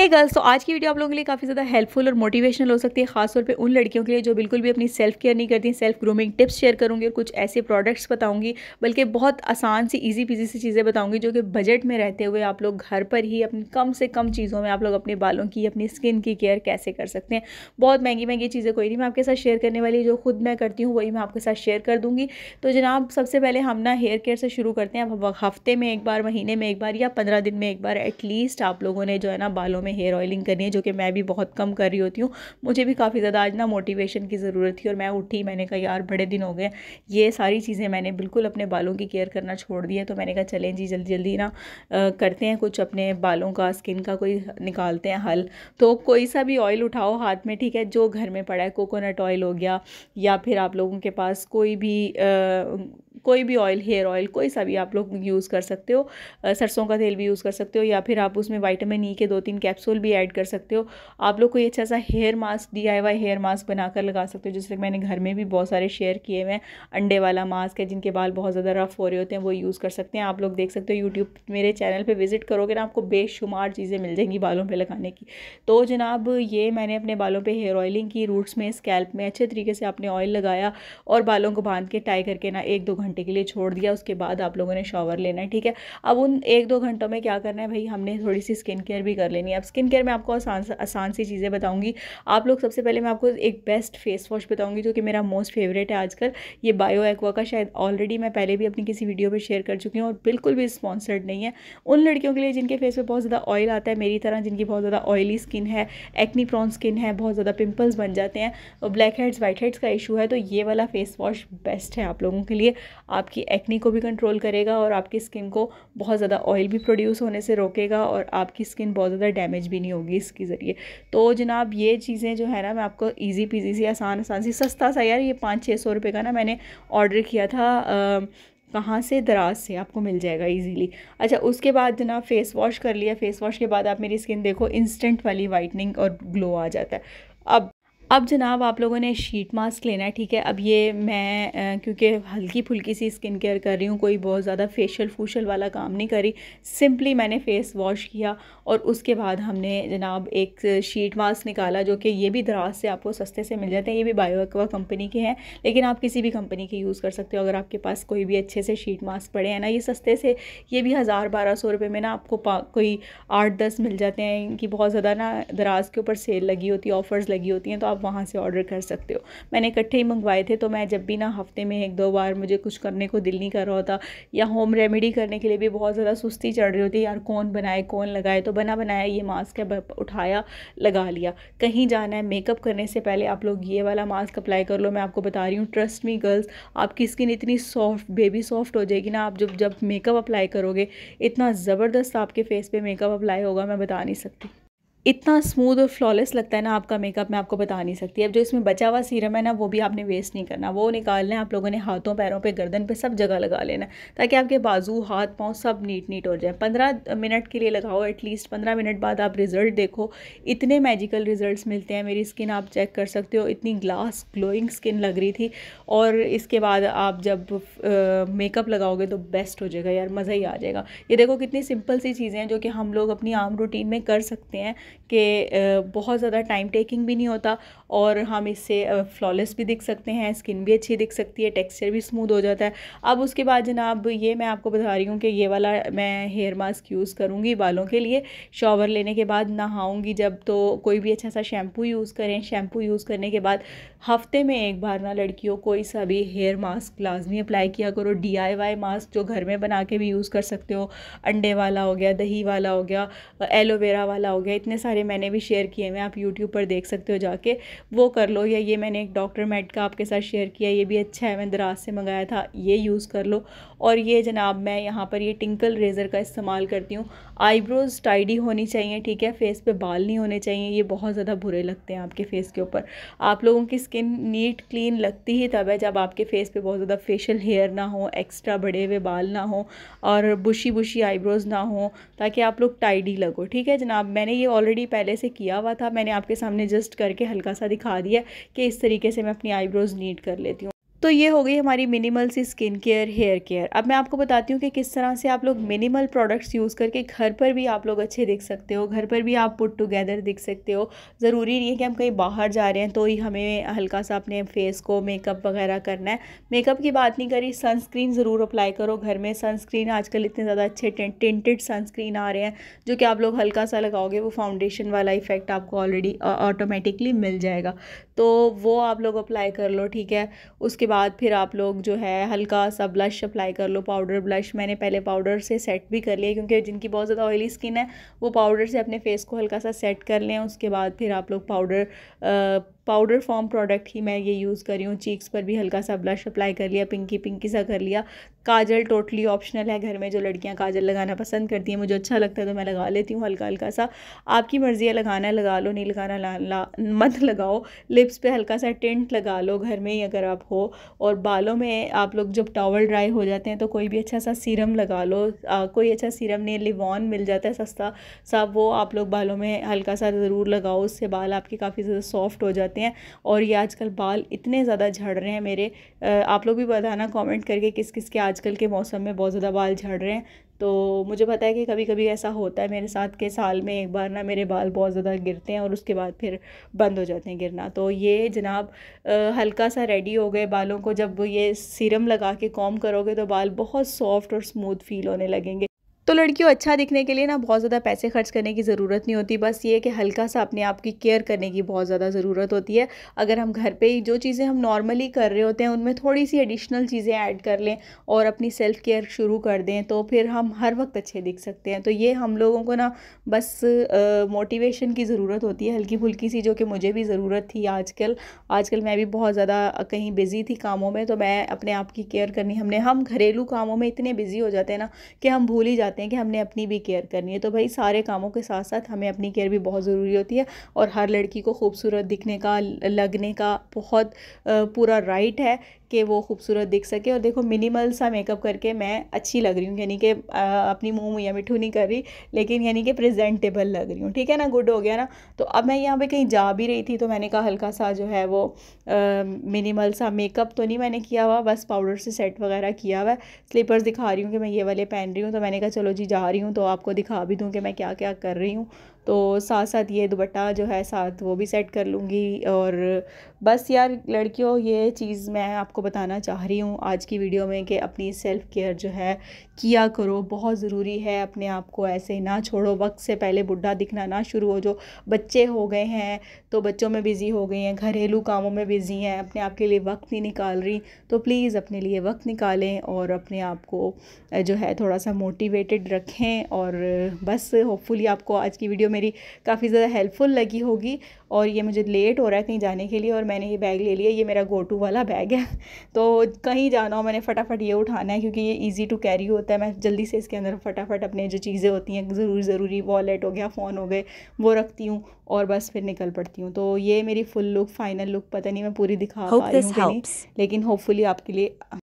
हे girls तो आज की वीडियो आप लोगों के लिए काफ़ी ज़्यादा हेल्पफुल और मोटिवेशनल हो सकती है खासतौर पे उन लड़कियों के लिए जो बिल्कुल भी अपनी सेल्फ केयर नहीं करती सेल्फ ग्रूमिंग टिप्स शेयर करूँगी और कुछ ऐसे प्रोडक्ट्स बताऊँगी बल्कि बहुत आसान सी ईजी पीजी सी चीज़ें बताऊँगी जो कि बजट में रहते हुए आप लोग घर पर ही अपनी कम से कम चीज़ों में आप लोग अपने बालों की अपनी स्किन की केयर कैसे कर सकते हैं बहुत महंगी महंगी चीज़ें कोई नहीं मैं आपके साथ शेयर करने वाली जो खुद मैं करती हूँ वही मैं आपके साथ शेयर कर दूँगी तो जनाब सबसे पहले हम ना हेयर केयर से शुरू करते हैं अब हफ्ते में एक बार महीने में एक बार या पंद्रह दिन में एक बार एटलीस्ट आप लोगों ने जो है ना बालों में हमें हेयर ऑयलिंग करनी है जो कि मैं भी बहुत कम कर रही होती हूँ मुझे भी काफ़ी ज़्यादा आज ना मोटिवेशन की ज़रूरत थी और मैं उठी मैंने कहा यार बड़े दिन हो गए ये सारी चीज़ें मैंने बिल्कुल अपने बालों की केयर करना छोड़ दी है तो मैंने कहा चलें जी जल्दी जल्दी ना करते हैं कुछ अपने बालों का स्किन का कोई निकालते हैं हल तो कोई सा भी ऑयल उठाओ हाथ में ठीक है जो घर में पड़ा है कोकोनट ऑयल हो गया या फिर आप लोगों के पास कोई भी आ, कोई भी ऑयल हेयर ऑयल कोई सा भी आप लोग यूज़ कर सकते हो सरसों का तेल भी यूज़ कर सकते हो या फिर आप उसमें वाइटामिन ई e के दो तीन कैप्सूल भी ऐड कर सकते हो आप लोग कोई अच्छा सा हेयर मास्क डी हेयर मास्क बनाकर लगा सकते हो जैसे मैंने घर में भी बहुत सारे शेयर किए हुए हैं अंडे वाला मास्क है जिनके बाल बहुत ज़्यादा रफ़ हो रहे होते हैं वो यूज़ कर सकते हैं आप लोग देख सकते हो यूट्यूब मेरे चैनल पर विज़िट करोगे ना आपको बेशुमार चीज़ें मिल जाएंगी बालों पर लगाने की तो जनाब ये मैंने अपने बालों पर हेयर ऑयलिंग की रूट्स में स्कैल्प में अच्छे तरीके से आपने ऑयल लगाया और बालों को बांध के टाई करके ना एक दो घंटे घंटे के लिए छोड़ दिया उसके बाद आप लोगों ने शॉवर लेना है ठीक है अब उन एक दो घंटों में क्या करना है भाई हमने थोड़ी सी स्किन केयर भी कर लेनी है अब स्किन केयर में आपको आसान आसान सी चीज़ें बताऊँगी आप लोग सबसे पहले मैं आपको एक बेस्ट फेस वॉश बताऊँगी जो कि मेरा मोस्ट फेवरेट है आजकल ये बायो एक्वा का शायद ऑलरेडी मैं पहले भी अपनी किसी वीडियो पर शेयर कर चुकी हूँ और बिल्कुल भी स्पॉन्सर्ड नहीं है उन लड़कियों के लिए जिनके फेस पर बहुत ज़्यादा ऑयल आता है मेरी तरह जिनकी बहुत ज़्यादा ऑयली स्किन है एक्नी प्रॉन स्किन है बहुत ज़्यादा पिंपल्स बन जाते हैं और ब्लैक हेड्स व्हाइट हेड्स का इशू है तो ये वाला फेस वॉश बेस्ट है आप लोगों के लिए आपकी एक्नी को भी कंट्रोल करेगा और आपकी स्किन को बहुत ज़्यादा ऑयल भी प्रोड्यूस होने से रोकेगा और आपकी स्किन बहुत ज़्यादा डैमेज भी नहीं होगी इसके ज़रिए तो जनाब ये चीज़ें जो है ना मैं आपको ईजी पीजी सी आसान आसान सी सस्ता सा यार ये पाँच छः सौ रुपये का ना मैंने ऑर्डर किया था कहाँ से दराज से आपको मिल जाएगा इजीली अच्छा उसके बाद जना फेस वॉश कर लिया फेस वॉश के बाद आप मेरी स्किन देखो इंस्टेंट वाली वाइटनिंग और ग्लो आ जाता है अब अब जनाब आप लोगों ने शीट मास्क लेना है ठीक है अब ये मैं क्योंकि हल्की फुल्की सी स्किन केयर कर रही हूँ कोई बहुत ज़्यादा फेशियल फूशल वाला काम नहीं करी सिंपली मैंने फेस वॉश किया और उसके बाद हमने जनाब एक शीट मास्क निकाला जो कि ये भी दराज से आपको सस्ते से मिल जाते हैं ये भी बायोक्वा कंपनी के हैं लेकिन आप किसी भी कंपनी के यूज़ कर सकते हो अगर आपके पास कोई भी अच्छे से शीट मास्क पड़े हैं ना ये सस्ते से ये भी हज़ार बारह सौ रुपये में ना आपको कोई आठ दस मिल जाते हैं इनकी बहुत ज़्यादा ना दराज के ऊपर सेल लगी होती है ऑफ़र्स लगी होती हैं तो आप आप वहाँ से ऑर्डर कर सकते हो मैंने इकट्ठे ही मंगवाए थे तो मैं जब भी ना हफ्ते में एक दो बार मुझे कुछ करने को दिल नहीं कर रहा होता या होम रेमेडी करने के लिए भी बहुत ज़्यादा सुस्ती चढ़ रही होती है यार कौन बनाए कौन लगाए तो बना बनाया ये मास्क है उठाया लगा लिया कहीं जाना है मेकअप करने से पहले आप लोग ये वाला मास्क अप्लाई कर लो मैं आपको बता रही हूँ ट्रस्ट मी गर्ल्स आपकी स्किन इतनी सॉफ्ट बेबी सॉफ्ट हो जाएगी ना आप जब जब मेकअप अप्लाई करोगे इतना ज़बरदस्त आपके फेस पे मेकअप अप्लाई होगा मैं बता नहीं सकती इतना स्मूथ और फ्लॉलेस लगता है ना आपका मेकअप मैं आपको बता नहीं सकती अब जो इसमें बचा हुआ सीरम है ना वो भी आपने वेस्ट नहीं करना वो निकालना है आप लोगों ने हाथों पैरों पे गर्दन पे सब जगह लगा लेना ताकि आपके बाजू हाथ पाँव सब नीट नीट हो जाए पंद्रह मिनट के लिए लगाओ एटलीस्ट पंद्रह मिनट बाद आप रिज़ल्ट देखो इतने मैजिकल रिज़ल्ट मिलते हैं मेरी स्किन आप चेक कर सकते हो इतनी ग्लास ग्लोइंग स्किन लग रही थी और इसके बाद आप जब मेकअप लगाओगे तो बेस्ट हो जाएगा यार मज़ा ही आ जाएगा ये देखो कितनी सिंपल सी चीज़ें हैं जो कि हम लोग अपनी आम रूटीन में कर सकते हैं कि बहुत ज़्यादा टाइम टेकिंग भी नहीं होता और हम इससे फ्लॉलेस भी दिख सकते हैं स्किन भी अच्छी दिख सकती है टेक्सचर भी स्मूथ हो जाता है अब उसके बाद जनाब ये मैं आपको बता रही हूँ कि ये वाला मैं हेयर मास्क यूज़ करूँगी बालों के लिए शॉवर लेने के बाद नहाऊँगी जब तो कोई भी अच्छा सा शैम्पू यूज़ करें शैम्पू यूज़ करने के बाद हफ्ते में एक बार ना लड़कियों कोई सा भी हेयर मास्क लाजमी अप्लाई किया करो डी मास्क जो घर में बना के भी यूज़ कर सकते हो अंडे वाला हो गया दही वाला हो गया एलोवेरा वाला हो गया इतने सारे मैंने भी शेयर किए हुए आप यूट्यूब पर देख सकते हो जाके वो कर लो या ये मैंने एक डॉक्टर मेट का आपके साथ शेयर किया ये भी अच्छा है मैंने दराज से मंगाया था ये यूज़ कर लो और ये जनाब मैं यहाँ पर ये टिंकल रेज़र का इस्तेमाल करती हूँ आईब्रोज़ टाइडी होनी चाहिए ठीक है फेस पे बाल नहीं होने चाहिए ये बहुत ज़्यादा बुरे लगते हैं आपके फेस के ऊपर आप लोगों की स्किन नीट क्लीन लगती ही तब है जब आपके फेस पे बहुत ज़्यादा फेशियल हेयर ना हो एक्स्ट्रा बड़े हुए बाल ना हो और बुशी बुशी आईब्रोज़ ना हो ताकि आप लोग टाइडी लगो ठीक है जनाब मैंने ये ऑलरेडी ऑलरेडी पहले से किया हुआ था मैंने आपके सामने जस्ट करके हल्का सा दिखा दिया कि इस तरीके से मैं अपनी आईब्रोज़ नीट कर लेती हूँ तो ये हो गई हमारी मिनिमल सी स्किन केयर हेयर केयर अब मैं आपको बताती हूँ कि किस तरह से आप लोग मिनिमल प्रोडक्ट्स यूज़ करके घर पर भी आप लोग अच्छे दिख सकते हो घर पर भी आप पुट टुगेदर दिख सकते हो ज़रूरी नहीं है कि हम कहीं बाहर जा रहे हैं तो ही हमें हल्का सा अपने फेस को मेकअप वगैरह करना है मेकअप की बात नहीं करी सनस्क्रीन ज़रूर अप्लाई करो घर में सनस्क्रीन आजकल इतने ज़्यादा अच्छे टेंटेड सनस्क्रीन आ रहे हैं जो कि आप लोग हल्का सा लगाओगे वो फाउंडेशन वाला इफ़ेक्ट आपको ऑलरेडी ऑटोमेटिकली मिल जाएगा तो वो आप लोग अप्लाई कर लो ठीक है उसके बाद फिर आप लोग जो है हल्का सा ब्लश अप्लाई कर लो पाउडर ब्लश मैंने पहले पाउडर से सेट भी कर लिया क्योंकि जिनकी बहुत ज़्यादा ऑयली स्किन है वो पाउडर से अपने फेस को हल्का सा सेट कर लें उसके बाद फिर आप लोग पाउडर पाउडर फॉर्म प्रोडक्ट ही मैं ये यूज़ कर रही हूँ चीक्स पर भी हल्का सा ब्लश अप्लाई कर लिया पिंकी पिंकी सा कर लिया काजल टोटली ऑप्शनल है घर में जो लड़कियाँ काजल लगाना पसंद करती हैं मुझे अच्छा लगता है तो मैं लगा लेती हूँ हल्का हल्का सा आपकी मर्ज़ी है लगाना लगा लो नहीं लगाना ला, ला मत लगाओ लिप्स पे हल्का सा टेंट लगा लो घर में ही अगर आप हो और बालों में आप लोग जब टॉवल ड्राई हो जाते हैं तो कोई भी अच्छा सा सीरम लगा लो आ, कोई अच्छा सीरम नहीं लिवॉन मिल जाता है सस्ता सा वो आप लोग बालों में हल्का सा ज़रूर लगाओ उससे बाल आपके काफ़ी ज़्यादा सॉफ्ट हो जाते हैं जाते हैं और ये आजकल बाल इतने ज़्यादा झड़ रहे हैं मेरे आप लोग भी बताना कमेंट करके किस किस के आजकल के मौसम में बहुत ज़्यादा बाल झड़ रहे हैं तो मुझे पता है कि कभी कभी ऐसा होता है मेरे साथ के साल में एक बार ना मेरे बाल बहुत ज़्यादा गिरते हैं और उसके बाद फिर बंद हो जाते हैं गिरना तो ये जनाब हल्का सा रेडी हो गए बालों को जब ये सीरम लगा के कॉम करोगे तो बाल बहुत सॉफ्ट और स्मूथ फील होने लगेंगे तो लड़कियों अच्छा दिखने के लिए ना बहुत ज़्यादा पैसे खर्च करने की ज़रूरत नहीं होती बस ये कि हल्का सा अपने आप की केयर करने की बहुत ज़्यादा ज़रूरत होती है अगर हम घर पे ही जो चीज़ें हम नॉर्मली कर रहे होते हैं उनमें थोड़ी सी एडिशनल चीज़ें ऐड कर लें और अपनी सेल्फ़ केयर शुरू कर दें तो फिर हम हर वक्त अच्छे दिख सकते हैं तो ये हम लोगों को ना बस मोटिवेशन की ज़रूरत होती है हल्की फुल्की सी जो कि मुझे भी ज़रूरत थी आजकल आजकल मैं भी बहुत ज़्यादा कहीं बिज़ी थी कामों में तो मैं अपने आप की केयर करनी हमने हम घरेलू कामों में इतने बिज़ी हो जाते हैं ना कि हम भूल ही जाते चाहते हैं कि हमने अपनी भी केयर करनी है तो भाई सारे कामों के साथ साथ हमें अपनी केयर भी बहुत ज़रूरी होती है और हर लड़की को खूबसूरत दिखने का लगने का बहुत पूरा राइट है कि वो खूबसूरत दिख सके और देखो मिनिमल सा मेकअप करके मैं अच्छी लग रही हूँ यानी कि अपनी मुँह या मिठू नहीं कर रही लेकिन यानी कि प्रेजेंटेबल लग रही हूँ ठीक है ना गुड हो गया ना तो अब मैं यहाँ पे कहीं जा भी रही थी तो मैंने कहा हल्का सा जो है वो मिनिमल सा मेकअप तो नहीं मैंने किया हुआ बस पाउडर से सेट वगैरह किया हुआ स्लीपर्स दिखा रही हूँ कि मैं ये वाले पहन रही हूँ तो मैंने कहा चलो जी जा रही हूँ तो आपको दिखा भी दूँ कि मैं क्या क्या कर रही हूँ तो साथ साथ ये दुपट्टा जो है साथ वो भी सेट कर लूँगी और बस यार लड़कियों ये चीज़ मैं आपको बताना चाह रही हूँ आज की वीडियो में कि अपनी सेल्फ़ केयर जो है किया करो बहुत ज़रूरी है अपने आप को ऐसे ना छोड़ो वक्त से पहले बुढ़ा दिखना ना शुरू हो जो बच्चे हो गए हैं तो बच्चों में बिज़ी हो गई हैं घरेलू कामों में बिज़ी हैं अपने आप के लिए वक्त नहीं निकाल रही तो प्लीज़ अपने लिए वक्त निकालें और अपने आप को जो है थोड़ा सा मोटिवेटेड रखें और बस होपफुली आपको आज की वीडियो में मेरी काफ़ी ज़्यादा हेल्पफुल लगी होगी और ये मुझे लेट हो रहा है कहीं जाने के लिए और मैंने ये बैग ले लिया ये मेरा गो टू वाला बैग है तो कहीं जाना हो मैंने फटाफट ये उठाना है क्योंकि ये ईजी टू कैरी होता है मैं जल्दी से इसके अंदर फटाफट अपने जो चीज़ें होती हैं ज़रूरी ज़रूरी वॉलेट हो गया फ़ोन हो गए वो रखती हूँ और बस फिर निकल पड़ती हूँ तो ये मेरी फुल लुक फाइनल लुक पता नहीं मैं पूरी दिखा पा रही हूँ लेकिन होपफुली आपके लिए